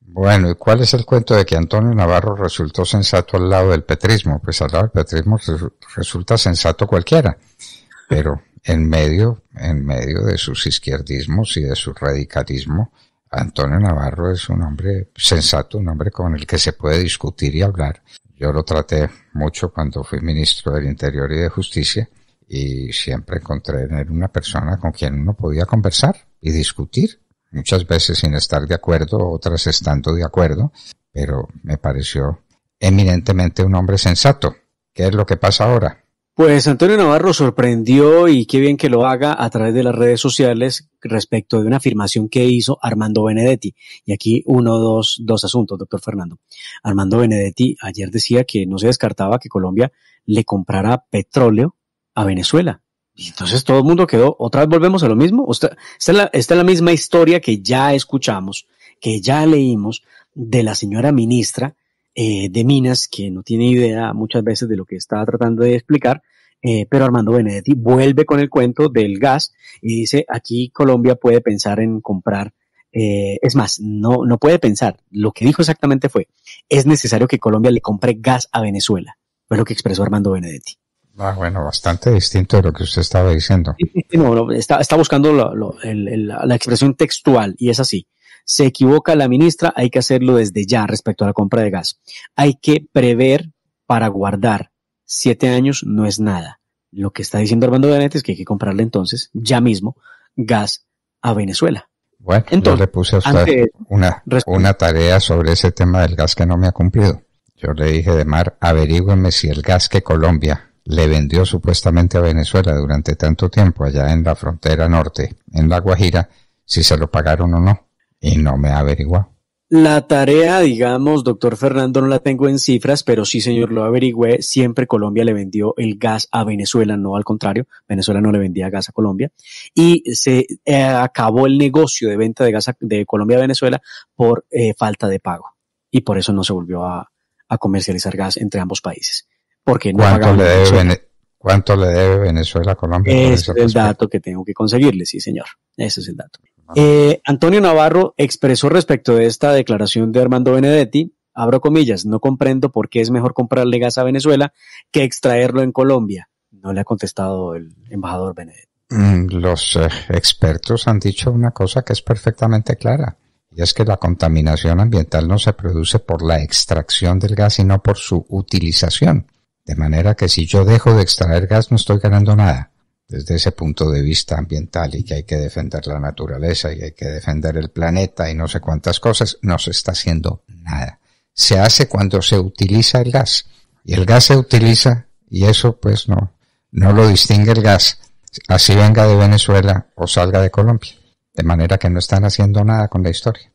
Bueno, ¿y cuál es el cuento de que Antonio Navarro resultó sensato al lado del petrismo? Pues al lado del petrismo resulta sensato cualquiera, pero en medio, en medio de sus izquierdismos y de su radicalismo, Antonio Navarro es un hombre sensato, un hombre con el que se puede discutir y hablar. Yo lo traté mucho cuando fui ministro del Interior y de Justicia y siempre encontré en él una persona con quien uno podía conversar y discutir muchas veces sin estar de acuerdo, otras estando de acuerdo, pero me pareció eminentemente un hombre sensato. ¿Qué es lo que pasa ahora? Pues Antonio Navarro sorprendió y qué bien que lo haga a través de las redes sociales respecto de una afirmación que hizo Armando Benedetti. Y aquí uno, dos, dos asuntos, doctor Fernando. Armando Benedetti ayer decía que no se descartaba que Colombia le comprara petróleo a Venezuela. Y entonces todo el mundo quedó, otra vez volvemos a lo mismo. Usted, esta, es la, la misma historia que ya escuchamos, que ya leímos de la señora ministra eh, de Minas, que no tiene idea muchas veces de lo que estaba tratando de explicar, eh, pero Armando Benedetti vuelve con el cuento del gas y dice, aquí Colombia puede pensar en comprar, eh, es más, no, no puede pensar, lo que dijo exactamente fue, es necesario que Colombia le compre gas a Venezuela, fue lo que expresó Armando Benedetti. Ah, bueno, bastante distinto de lo que usted estaba diciendo. está, buscando la expresión textual y es así. Se equivoca la ministra, hay que hacerlo desde ya respecto a la compra de gas. Hay que prever para guardar. Siete años no es nada. Lo que está diciendo Armando Benet es que hay que comprarle entonces, ya mismo, gas a Venezuela. Bueno, entonces, yo le puse a usted una, tarea sobre ese tema del gas que no me ha cumplido. Yo le dije, de mar, si el gas que Colombia le vendió supuestamente a Venezuela durante tanto tiempo allá en la frontera norte, en La Guajira, si se lo pagaron o no. Y no me averiguó. La tarea, digamos, doctor Fernando, no la tengo en cifras, pero sí, señor, lo averigüé. Siempre Colombia le vendió el gas a Venezuela, no al contrario. Venezuela no le vendía gas a Colombia. Y se eh, acabó el negocio de venta de gas de Colombia a Venezuela por eh, falta de pago. Y por eso no se volvió a comercializar gas entre ambos países. ¿Cuánto, le debe Venezuela a Colombia? Ese es el dato que tengo que conseguirle, sí, señor. Ese es el dato. Ah. Eh, Antonio Navarro expresó respecto de esta declaración de Armando Benedetti, abro comillas, no comprendo por qué es mejor comprarle gas a Venezuela que extraerlo en Colombia. No le ha contestado el embajador Benedetti. Mm, los eh, expertos han dicho una cosa que es perfectamente clara, y es que la contaminación ambiental no se produce por la extracción del gas, sino por su utilización. De manera que si yo dejo de extraer gas no estoy ganando nada desde ese punto de vista ambiental y que hay que defender la naturaleza y hay que defender el planeta y no sé cuántas cosas, no se está haciendo nada. Se hace cuando se utiliza el gas. Y el gas se utiliza y eso pues no, no lo distingue el gas, así venga de Venezuela o salga de Colombia. De manera que no están haciendo nada con la historia.